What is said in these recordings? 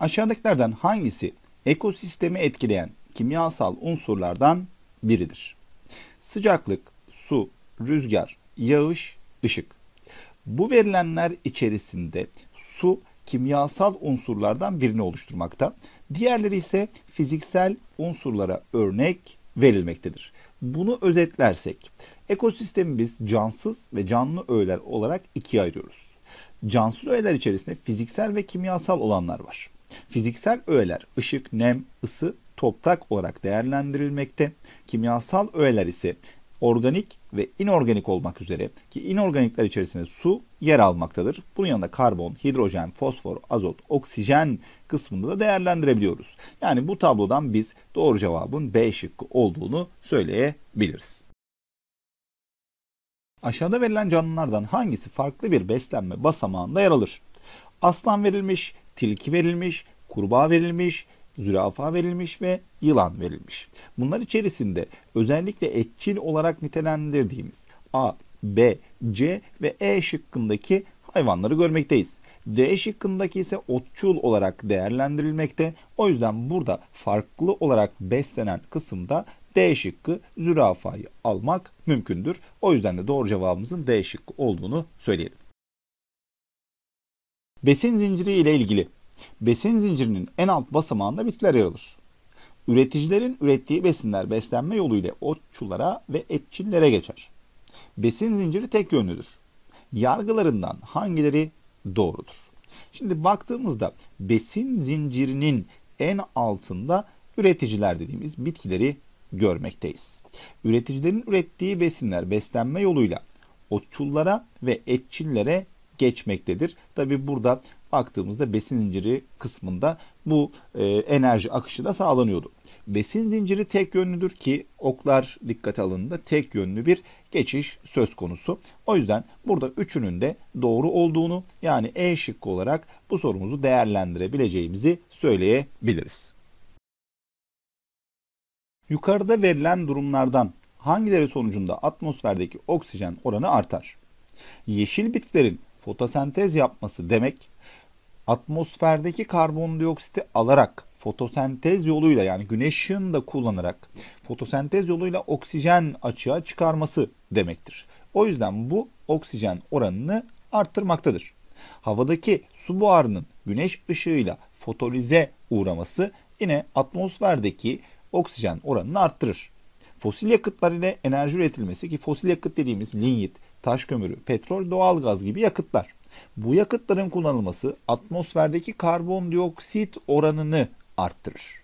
Aşağıdakilerden hangisi ekosistemi etkileyen kimyasal unsurlardan biridir? Sıcaklık, su, rüzgar, yağış, ışık. Bu verilenler içerisinde su kimyasal unsurlardan birini oluşturmakta. Diğerleri ise fiziksel unsurlara örnek verilmektedir. Bunu özetlersek ekosistemi biz cansız ve canlı öğeler olarak ikiye ayırıyoruz. Cansız öğeler içerisinde fiziksel ve kimyasal olanlar var. Fiziksel öğeler ışık, nem, ısı, toprak olarak değerlendirilmekte. Kimyasal öğeler ise organik ve inorganik olmak üzere ki inorganikler içerisinde su yer almaktadır. Bunun yanında karbon, hidrojen, fosfor, azot, oksijen kısmında da değerlendirebiliyoruz. Yani bu tablodan biz doğru cevabın B şıkkı olduğunu söyleyebiliriz. Aşağıda verilen canlılardan hangisi farklı bir beslenme basamağında yer alır? Aslan verilmiş, tilki verilmiş, kurbağa verilmiş, zürafa verilmiş ve yılan verilmiş. Bunlar içerisinde özellikle etçil olarak nitelendirdiğimiz A, B, C ve E şıkkındaki hayvanları görmekteyiz. D şıkkındaki ise otçul olarak değerlendirilmekte. O yüzden burada farklı olarak beslenen kısımda D şıkkı zürafayı almak mümkündür. O yüzden de doğru cevabımızın D şıkkı olduğunu söyleyelim. Besin zinciri ile ilgili Besin zincirinin en alt basamağında bitkiler yer alır. Üreticilerin ürettiği besinler beslenme yoluyla otçulara ve etçillere geçer. Besin zinciri tek yönlüdür. Yargılarından hangileri doğrudur? Şimdi baktığımızda besin zincirinin en altında üreticiler dediğimiz bitkileri görmekteyiz. Üreticilerin ürettiği besinler beslenme yoluyla otçullara ve etçillere geçmektedir. Tabi burada baktığımızda besin zinciri kısmında bu e, enerji akışı da sağlanıyordu. Besin zinciri tek yönlüdür ki oklar dikkate alındığında tek yönlü bir geçiş söz konusu. O yüzden burada üçünün de doğru olduğunu yani E şıkkı olarak bu sorumuzu değerlendirebileceğimizi söyleyebiliriz. Yukarıda verilen durumlardan hangileri sonucunda atmosferdeki oksijen oranı artar? Yeşil bitkilerin fotosentez yapması demek atmosferdeki karbondioksiti alarak fotosentez yoluyla yani güneş ışığını da kullanarak fotosentez yoluyla oksijen açığa çıkarması demektir. O yüzden bu oksijen oranını arttırmaktadır. Havadaki su buharının güneş ışığıyla fotolize uğraması yine atmosferdeki oksijen oranını arttırır. Fosil yakıtlar ile enerji üretilmesi ki fosil yakıt dediğimiz linyit, taş kömürü, petrol, doğalgaz gibi yakıtlar. Bu yakıtların kullanılması atmosferdeki karbondioksit oranını arttırır.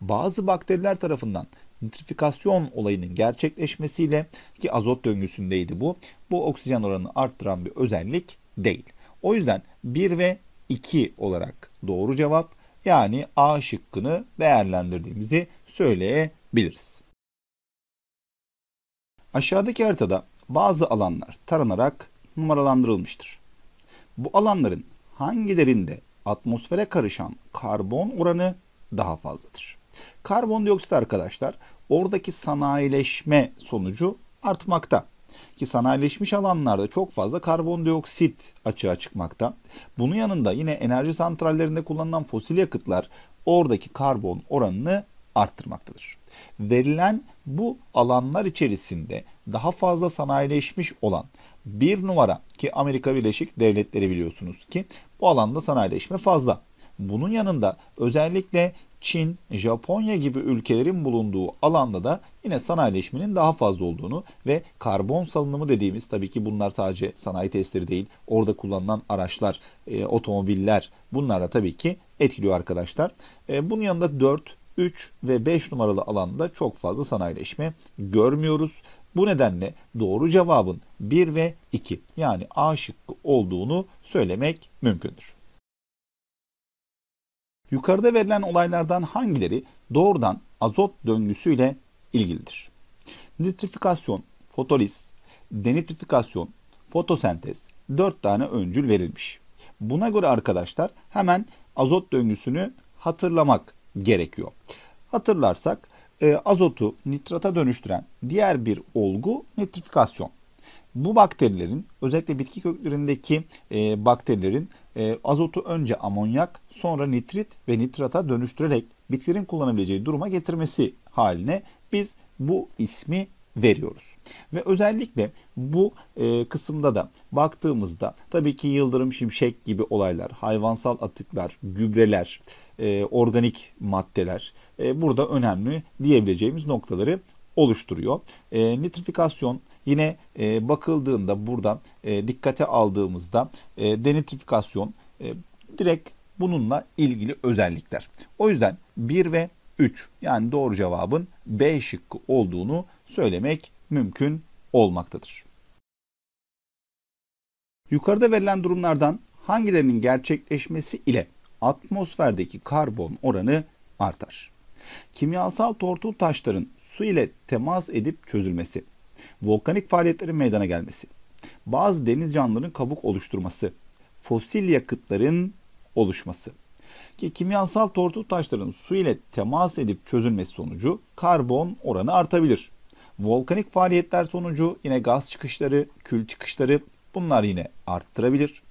Bazı bakteriler tarafından nitrifikasyon olayının gerçekleşmesiyle ki azot döngüsündeydi bu. Bu oksijen oranını arttıran bir özellik değil. O yüzden 1 ve 2 olarak doğru cevap yani A şıkkını değerlendirdiğimizi söyleyebiliriz. Aşağıdaki haritada bazı alanlar taranarak numaralandırılmıştır. Bu alanların hangilerinde atmosfere karışan karbon oranı daha fazladır? Karbondioksit arkadaşlar oradaki sanayileşme sonucu artmakta. Ki sanayileşmiş alanlarda çok fazla karbondioksit açığa çıkmakta. Bunun yanında yine enerji santrallerinde kullanılan fosil yakıtlar oradaki karbon oranını arttırmaktadır. Verilen bu alanlar içerisinde daha fazla sanayileşmiş olan bir numara ki Amerika Birleşik Devletleri biliyorsunuz ki bu alanda sanayileşme fazla. Bunun yanında özellikle Çin, Japonya gibi ülkelerin bulunduğu alanda da yine sanayileşmenin daha fazla olduğunu ve karbon salınımı dediğimiz tabii ki bunlar sadece sanayi testleri değil. Orada kullanılan araçlar, e, otomobiller bunlar da tabii ki etkiliyor arkadaşlar. E, bunun yanında 4, 3 ve 5 numaralı alanda çok fazla sanayileşme görmüyoruz. Bu nedenle doğru cevabın 1 ve 2 yani A şıkkı olduğunu söylemek mümkündür. Yukarıda verilen olaylardan hangileri doğrudan azot döngüsüyle ilgilidir? Nitrifikasyon, fotoliz, denitrifikasyon, fotosentez 4 tane öncül verilmiş. Buna göre arkadaşlar hemen azot döngüsünü hatırlamak gerekiyor. Hatırlarsak e, azotu nitrata dönüştüren diğer bir olgu nitrifikasyon. Bu bakterilerin özellikle bitki köklerindeki e, bakterilerin e, azotu önce amonyak sonra nitrit ve nitrata dönüştürerek bitkilerin kullanabileceği duruma getirmesi haline biz bu ismi veriyoruz. Ve özellikle bu e, kısımda da baktığımızda tabii ki yıldırım şimşek gibi olaylar, hayvansal atıklar, gübreler, e, organik maddeler e, burada önemli diyebileceğimiz noktaları oluşturuyor. E, nitrifikasyon yine e, bakıldığında burada e, dikkate aldığımızda e, denitrifikasyon e, direkt bununla ilgili özellikler. O yüzden 1 ve 3 yani doğru cevabın B şıkkı olduğunu söylemek mümkün olmaktadır. Yukarıda verilen durumlardan hangilerinin gerçekleşmesi ile atmosferdeki karbon oranı artar. Kimyasal tortul taşların su ile temas edip çözülmesi, volkanik faaliyetlerin meydana gelmesi, bazı deniz canlılarının kabuk oluşturması, fosil yakıtların oluşması. Ki kimyasal tortul taşların su ile temas edip çözülmesi sonucu karbon oranı artabilir. Volkanik faaliyetler sonucu yine gaz çıkışları, kül çıkışları bunlar yine arttırabilir.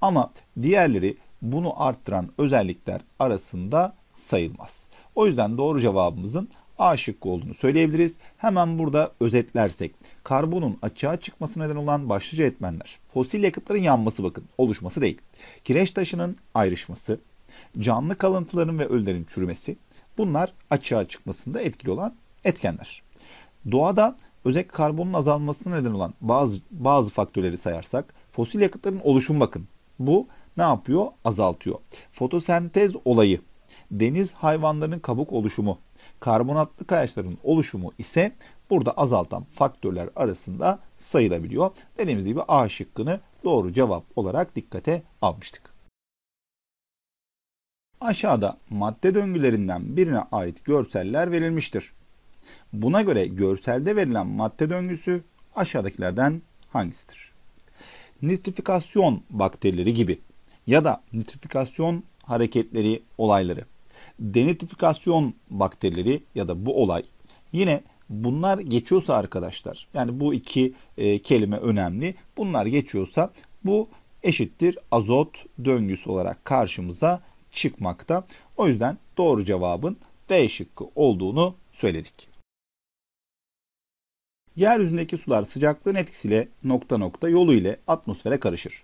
Ama diğerleri bunu arttıran özellikler arasında sayılmaz. O yüzden doğru cevabımızın A şıkkı olduğunu söyleyebiliriz. Hemen burada özetlersek. Karbonun açığa çıkması neden olan başlıca etmenler. Fosil yakıtların yanması bakın oluşması değil. Kireç taşının ayrışması, canlı kalıntıların ve ölülerin çürümesi. Bunlar açığa çıkmasında etkili olan etkenler. Doğada özellikle karbonun azalmasına neden olan bazı, bazı faktörleri sayarsak fosil yakıtların oluşum bakın. Bu ne yapıyor? Azaltıyor. Fotosentez olayı, deniz hayvanlarının kabuk oluşumu, karbonatlı kayaçların oluşumu ise burada azaltan faktörler arasında sayılabiliyor. Dediğimiz gibi A şıkkını doğru cevap olarak dikkate almıştık. Aşağıda madde döngülerinden birine ait görseller verilmiştir. Buna göre görselde verilen madde döngüsü aşağıdakilerden hangisidir? Nitrifikasyon bakterileri gibi ya da nitrifikasyon hareketleri olayları. Denitrifikasyon bakterileri ya da bu olay yine bunlar geçiyorsa arkadaşlar yani bu iki e, kelime önemli. Bunlar geçiyorsa bu eşittir azot döngüsü olarak karşımıza çıkmakta. O yüzden doğru cevabın D şıkkı olduğunu söyledik. Yeryüzündeki sular sıcaklığın etkisiyle nokta nokta yolu ile atmosfere karışır.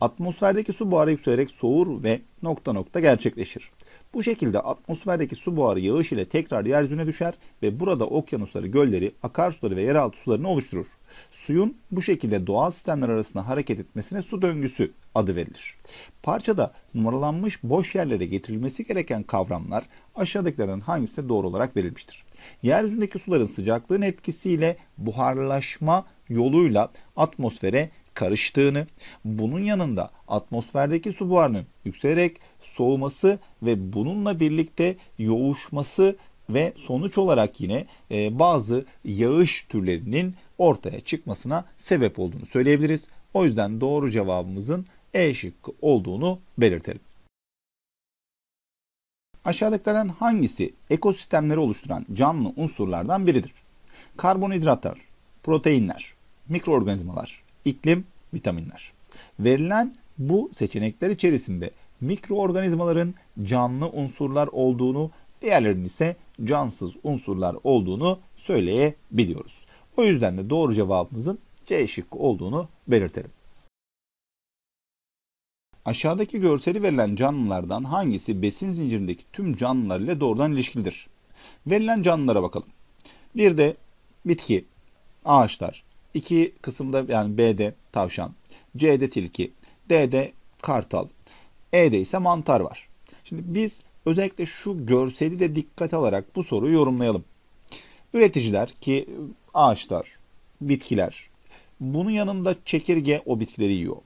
Atmosferdeki su buharı yükselerek soğur ve nokta nokta gerçekleşir. Bu şekilde atmosferdeki su buharı yağış ile tekrar yeryüzüne düşer ve burada okyanusları, gölleri, akarsuları ve yeraltı sularını oluşturur. Suyun bu şekilde doğal sistemler arasında hareket etmesine su döngüsü adı verilir. Parçada numaralanmış boş yerlere getirilmesi gereken kavramlar aşağıdakilerden hangisine doğru olarak verilmiştir. Yeryüzündeki suların sıcaklığın etkisiyle buharlaşma yoluyla atmosfere karıştığını, bunun yanında atmosferdeki su buharının yükselerek soğuması ve bununla birlikte yoğuşması ve sonuç olarak yine e, bazı yağış türlerinin ortaya çıkmasına sebep olduğunu söyleyebiliriz. O yüzden doğru cevabımızın E şıkkı olduğunu belirtelim. Aşağıdakilerden hangisi ekosistemleri oluşturan canlı unsurlardan biridir? Karbonhidratlar, proteinler, mikroorganizmalar, iklim, vitaminler. Verilen bu seçenekler içerisinde mikroorganizmaların canlı unsurlar olduğunu, diğerlerinin ise cansız unsurlar olduğunu söyleyebiliyoruz. O yüzden de doğru cevabımızın C şıkkı olduğunu belirtelim. Aşağıdaki görseli verilen canlılardan hangisi besin zincirindeki tüm canlılar ile doğrudan ilişkilidir? Verilen canlılara bakalım. Bir de bitki, ağaçlar, İki kısımda yani B'de tavşan, C'de tilki, D'de kartal, E'de ise mantar var. Şimdi biz özellikle şu görseli de dikkat alarak bu soruyu yorumlayalım. Üreticiler ki ağaçlar, bitkiler. Bunun yanında çekirge o bitkileri yiyor.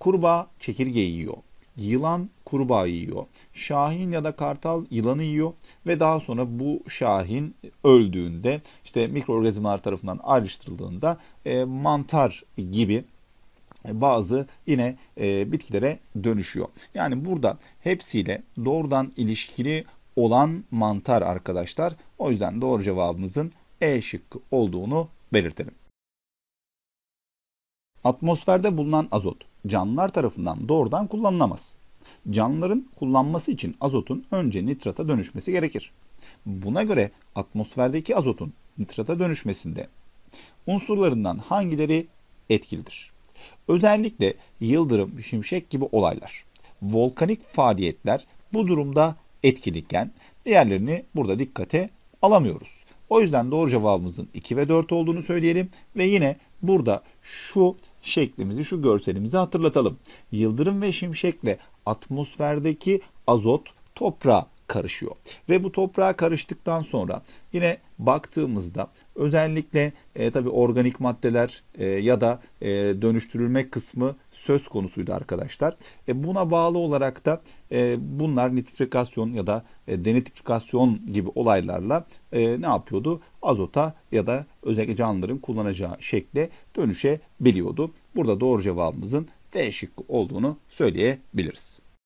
Kurbağa çekirge yiyor. Yılan kurbağa yiyor. Şahin ya da kartal yılanı yiyor ve daha sonra bu şahin öldüğünde işte mikroorganizmalar tarafından ayrıştırıldığında e, mantar gibi e, bazı yine e, bitkilere dönüşüyor. Yani burada hepsiyle doğrudan ilişkili olan mantar arkadaşlar. O yüzden doğru cevabımızın E şıkkı olduğunu belirtelim. Atmosferde bulunan azot canlılar tarafından doğrudan kullanılamaz. Canlıların kullanması için azotun önce nitrata dönüşmesi gerekir. Buna göre atmosferdeki azotun nitrata dönüşmesinde unsurlarından hangileri etkilidir? Özellikle yıldırım, şimşek gibi olaylar, volkanik faaliyetler bu durumda etkiliyken diğerlerini burada dikkate alamıyoruz. O yüzden doğru cevabımızın 2 ve 4 olduğunu söyleyelim ve yine burada şu şeklimizi, şu görselimizi hatırlatalım. Yıldırım ve şimşekle atmosferdeki azot toprağa karışıyor. Ve bu toprağa karıştıktan sonra yine baktığımızda özellikle e, tabii organik maddeler e, ya da e, dönüştürülme kısmı söz konusuydu arkadaşlar. E, buna bağlı olarak da e, bunlar nitrifikasyon ya da e, denitrifikasyon gibi olaylarla e, ne yapıyordu? Azota ya da özellikle canlıların kullanacağı şekle dönüşebiliyordu. Burada doğru cevabımızın değişik olduğunu söyleyebiliriz.